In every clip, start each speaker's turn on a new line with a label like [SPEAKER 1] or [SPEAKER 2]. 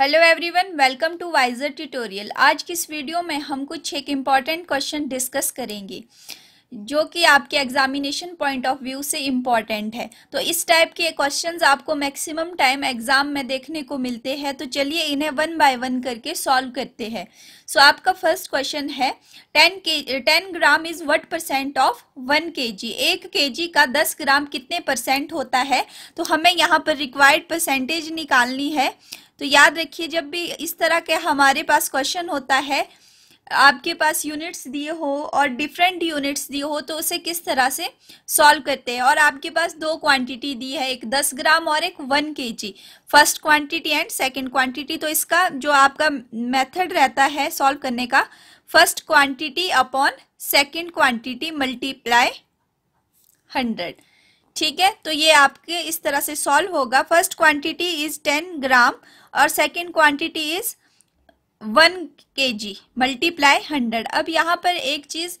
[SPEAKER 1] hello everyone welcome to Wiser tutorial आज की इस वीडियो में हम कुछ एक इम्पॉर्टेंट क्वेश्चन डिस्कस करेंगे जो कि आपके एग्जामिनेशन पॉइंट ऑफ व्यू से इम्पॉर्टेंट है तो इस टाइप के क्वेश्चंस आपको मैक्सिमम टाइम एग्जाम में देखने को मिलते हैं तो चलिए इन्हें वन बाय वन करके सॉल्व करते हैं सो so, आपका फर्स्ट क्वेश्चन है टेन के ten gram is what percent of one K G एक के जी का दस ग्राम कितने परसेंट होता है तो हमें यहाँ पर रिक्वायर्ड परसेंटेज निकालनी है तो याद रखिए जब भी इस तरह के हमारे पास क्वेश्चन होता है आपके पास यूनिट्स दिए हो और डिफरेंट यूनिट्स दिए हो तो उसे किस तरह से सॉल्व करते हैं और आपके पास दो क्वांटिटी दी है एक 10 ग्राम और एक 1 KG first quantity and second quantity तो इसका जो आपका मेथड रहता है सॉल्व करने का first quantity upon second quantity multiply hundred ठीक है तो ये आपके इस तरह से सॉल्व होगा first quantity is ten gram और second quantity is one K ji multiply hundred अब यहाँ पर एक चीज़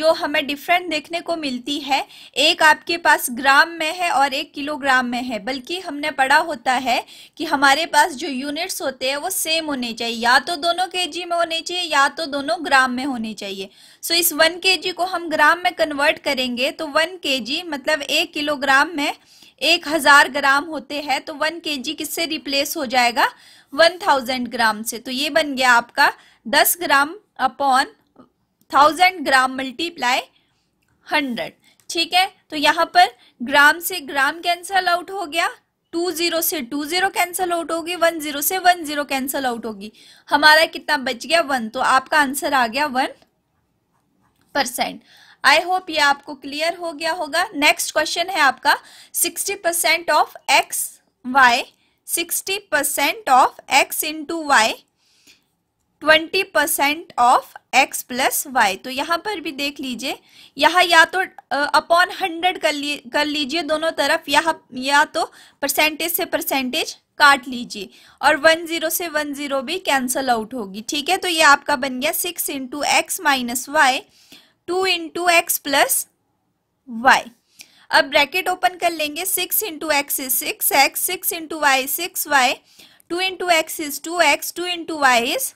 [SPEAKER 1] जो हमें डिफरेंट देखने को मिलती है एक आपके पास ग्राम में है और एक किलोग्राम में है बल्कि हमने पढ़ा होता है कि हमारे पास जो यूनिट्स होते हैं वो सेम होने चाहिए या तो दोनों केजी में होने चाहिए या तो दोनों ग्राम में होने चाहिए सो इस वन केजी को हम ग्राम में कन्वर्ट करेंगे तो वन जी मतलब एक किलोग्राम में एक हजार ग्राम होते हैं तो वन के जी किससे रिप्लेस हो जाएगा वन थाउजेंड ग्राम से तो ये बन गया आपका दस gram upon thousand gram multiply hundred ठीक है तो यहाँ पर ग्राम से ग्राम कैंसल आउट हो गया टू जीरो से टू जीरो कैंसल आउट होगी वन जीरो से वन जीरो कैंसल आउट होगी हमारा कितना बच गया वन तो आपका आंसर आ गया वन परसेंट आई होप ये आपको क्लियर हो गया होगा नेक्स्ट क्वेश्चन है आपका sixty percent of X Y sixty percent of X into Y twenty percent of X plus Y तो यहाँ पर भी देख लीजिए यहाँ या तो अपॉन हंड्रेड कर ली कर लीजिए दोनों तरफ यहाँ या तो परसेंटेज से परसेंटेज काट लीजिए और वन जीरो से वन जीरो भी कैंसल आउट होगी ठीक है तो ये आपका बन गया six into X minus Y two into X plus Y अब ब्रैकेट ओपन कर लेंगे six into X is six X six into Y six Y two into X is two X two into Y is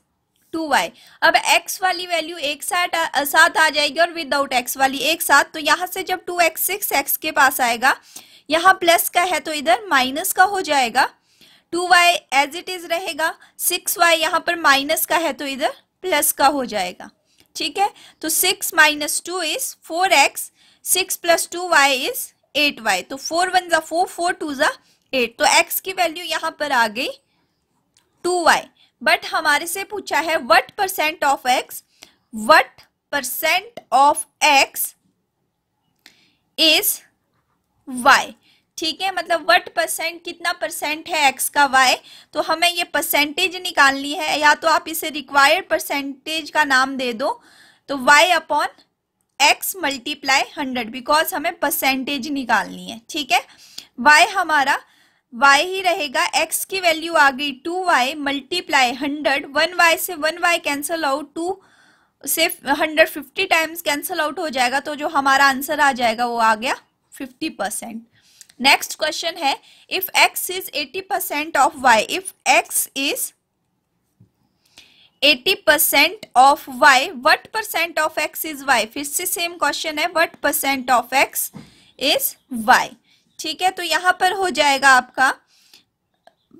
[SPEAKER 1] two Y अब X वाली value एक साथ आ, साथ आ जाएगी और विदाउट एक्स वाली एक साथ तो यहाँ से जब टू एक्स सिक्स एक्स के पास आएगा यहाँ प्लस का है तो इधर माइनस का हो जाएगा two Y as it is रहेगा सिक्स वाई यहाँ पर माइनस का है तो इधर प्लस का हो जाएगा ठीक है तो six minus two is four X six plus two Y is eight Y तो फोर वन ज़ा फोर फोर टू ज़ा एट तो एक्स की वैल्यू यहाँ पर आ गई टू वाई बट हमारे से पूछा है what percent of X what percent of X is Y ठीक है मतलब वट परसेंट कितना परसेंट है एक्स का वाई तो हमें ये परसेंटेज निकालनी है या तो आप इसे रिक्वायर्ड परसेंटेज का नाम दे दो तो Y upon X multiply hundred because हमें परसेंटेज निकालनी है ठीक है वाई हमारा वाई ही रहेगा एक्स की वैल्यू आ गई two Y multiply hundred one Y से one Y cancel out two से hundred fifty times cancel out हो जाएगा तो जो हमारा आंसर आ जाएगा वो आ गया फिफ्टी परसेंट नेक्स्ट क्वेश्चन है if X is eighty percent of Y if X is eighty percent of Y what percent of X is Y फिर से सेम क्वेश्चन है what percent of X is Y ठीक है तो यहाँ पर हो जाएगा आपका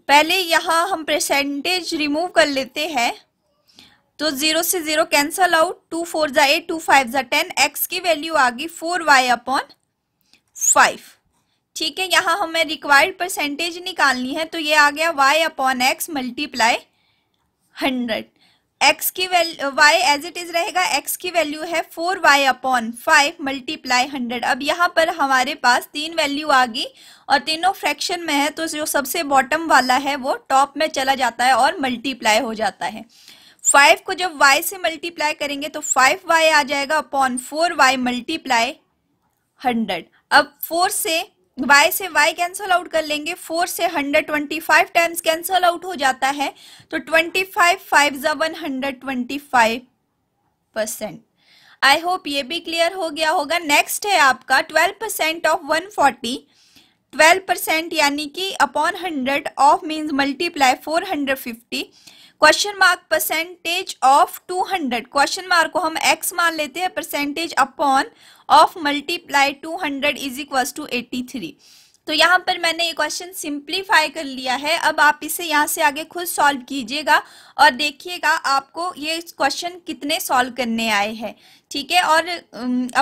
[SPEAKER 1] पहले यहां हम परसेंटेज रिमूव कर लेते हैं तो जीरो से zero cancel out two four ज़ा एट टू फाइव ज़ा टेन एक्स की वैल्यू आ गई फोर वाई अपॉन फाइव ठीक है यहाँ हमें रिक्वायर्ड परसेंटेज निकालनी है तो ये आ गया Y upon X multiply hundred X की value Y as it is रहेगा एक्स की वैल्यू है four Y upon five multiply hundred अब यहाँ पर हमारे पास तीन वैल्यू आ गई और तीनों फ्रैक्शन में है तो जो सबसे बॉटम वाला है वो टॉप में चला जाता है और मल्टीप्लाई हो जाता है फाइव को जब वाई से मल्टीप्लाई करेंगे तो फाइव वाई आ जाएगा upon four Y multiply hundred अब फोर से y से y कैंसल आउट कर लेंगे फोर से hundred twenty five times cancel out हो जाता है तो ट्वेंटी फाइव फाइव जा one hundred twenty five percent I hope ये भी क्लियर हो गया होगा नेक्स्ट है आपका twelve percent of one forty twelve percent यानी कि upon hundred of means multiply four hundred fifty question mark percentage of two hundred question mark को हम एक्स मान लेते हैं percentage upon of multiply two hundred is equal to eighty three तो यहाँ पर मैंने ये क्वेश्चन सिंप्लीफाई कर लिया है अब आप इसे यहाँ से आगे खुद सॉल्व कीजिएगा और देखिएगा आपको ये क्वेश्चन कितने सॉल्व करने आए हैं ठीक है और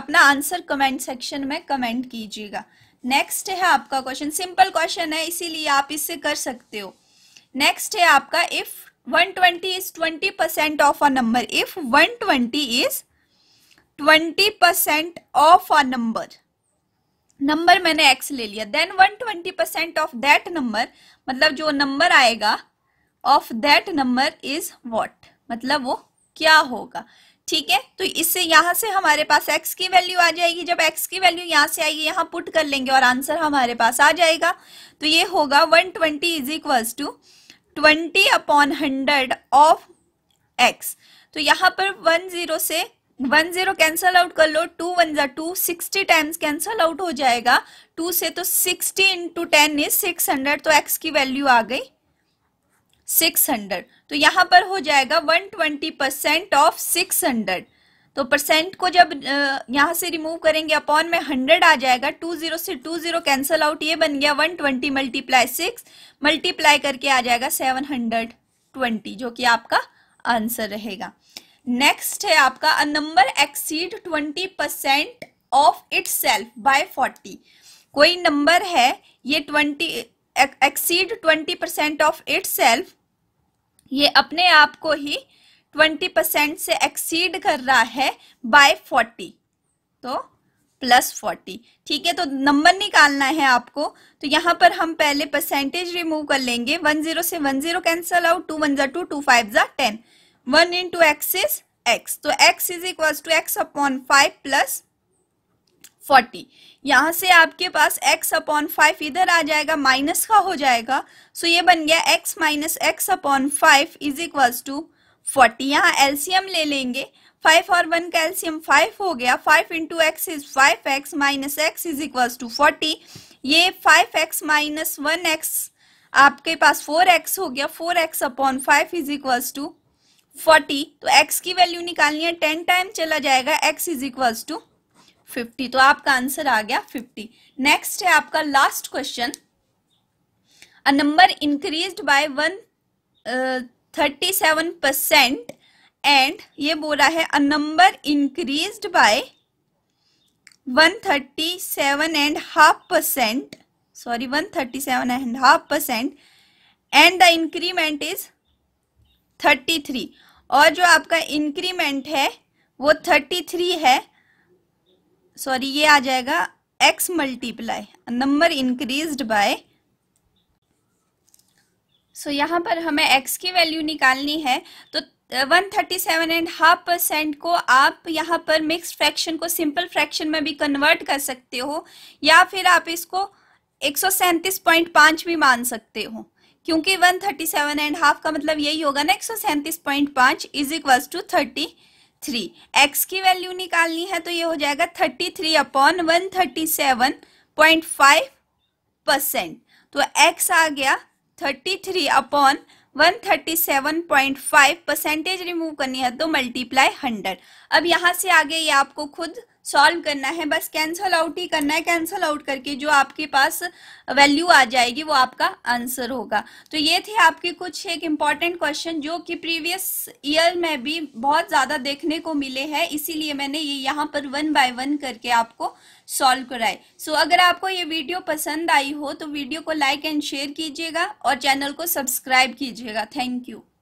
[SPEAKER 1] अपना आंसर कमेंट सेक्शन में कमेंट कीजिएगा नेक्स्ट है आपका क्वेश्चन सिंपल क्वेश्चन है इसीलिए आप इसे कर सकते हो नेक्स्ट है आपका if 120 is twenty percent of a number if 120 is twenty percent of a number number मैंने एक्स ले लिया then one twenty percent of that number मतलब जो नंबर आएगा of that number is what मतलब वो क्या होगा ठीक है तो इससे यहां से हमारे पास x की वैल्यू आ जाएगी जब x की वैल्यू यहां से आएगी यहाँ पुट कर लेंगे और आंसर हमारे पास आ जाएगा तो ये होगा 120 twenty is equals to twenty upon hundred of x तो यहां पर 10 से वन जीरो कैंसल आउट कर लो टू वन जा two sixty times cancel out हो जाएगा टू से तो sixty into ten is six hundred तो एक्स की वैल्यू आ गई सिक्स हंड्रेड तो यहां पर हो जाएगा one twenty percent of six hundred तो परसेंट को जब यहाँ से रिमूव करेंगे अपॉन में हंड्रेड आ जाएगा टू जीरो से टू जीरो कैंसल आउट ये बन गया one twenty multiply six multiply करके आ जाएगा सेवन हंड्रेड ट्वेंटी जो कि आपका आंसर रहेगा नेक्स्ट है आपका a number exceed twenty percent of itself by forty कोई नंबर है ये twenty exceed twenty percent of itself ये अपने आप को ही ट्वेंटी परसेंट से एक्सीड कर रहा है बाय फोर्टी तो प्लस फोर्टी ठीक है तो नंबर निकालना है आपको तो यहां पर हम पहले परसेंटेज रिमूव कर लेंगे वन जीरो से one zero cancel out two one जा टू टू फाइव जा ten one into X is X तो X is equal to X upon five plus forty यहां से आपके पास x अपॉन फाइव इधर आ जाएगा माइनस का हो जाएगा सो ये बन गया x minus X upon five is equal to forty यहाँ एल्सियम ले लेंगे फाइव और वन का एल्सियम फाइव हो गया five into X is five X minus X is equal to forty ये five X minus one X आपके पास फोर एक्स हो गया four X upon five is equal to forty तो एक्स की वैल्यू निकालनी है टेन टाइम चला जाएगा X is equals to fifty तो आपका आंसर आ गया फिफ्टी नेक्स्ट है आपका last question a number increase by one thirty seven percent and ये बोला है a number increase by one thirty seven and half percent sorry one thirty seven and half percent and the increment is thirty three और जो आपका increment है वो thirty three है sorry ये आ जाएगा X multiply number increase by so यहाँ पर हमें एक्स की वैल्यू निकालनी है तो one thirty seven and half percent को आप यहाँ पर मिक्स फ्रैक्शन को सिंपल फ्रैक्शन में भी कन्वर्ट कर सकते हो या फिर आप इसको एक सौ सैंतीस पॉइंट पाँच भी मान सकते हो क्योंकि 137 एंड हाफ का मतलब यही होगा ना एक सौ सैंतीस पॉइंट पांच is equals to thirty three X की वैल्यू निकालनी है तो ये हो जाएगा thirty three upon one thirty seven point five percent तो एक्स आ गया thirty three upon one thirty seven point five percentage remove करनी है तो मल्टीप्लाई हंड्रेड अब यहाँ से आगे ये आपको खुद सॉल्व करना है बस कैंसल आउट ही करना है कैंसल आउट करके जो आपके पास वैल्यू आ जाएगी वो आपका आंसर होगा तो ये थे आपके कुछ एक इम्पॉर्टेंट क्वेश्चन जो कि प्रीवियस ईयर में भी बहुत ज़्यादा देखने को मिले हैं इसीलिए मैंने ये यहाँ पर वन बाय वन करके आपको सॉल्व कराए सो so, अगर आपको ये वीडियो पसंद आई हो तो वीडियो को लाइक एंड शेयर कीजिएगा और चैनल को सब्सक्राइब कीजिएगा थैंक यू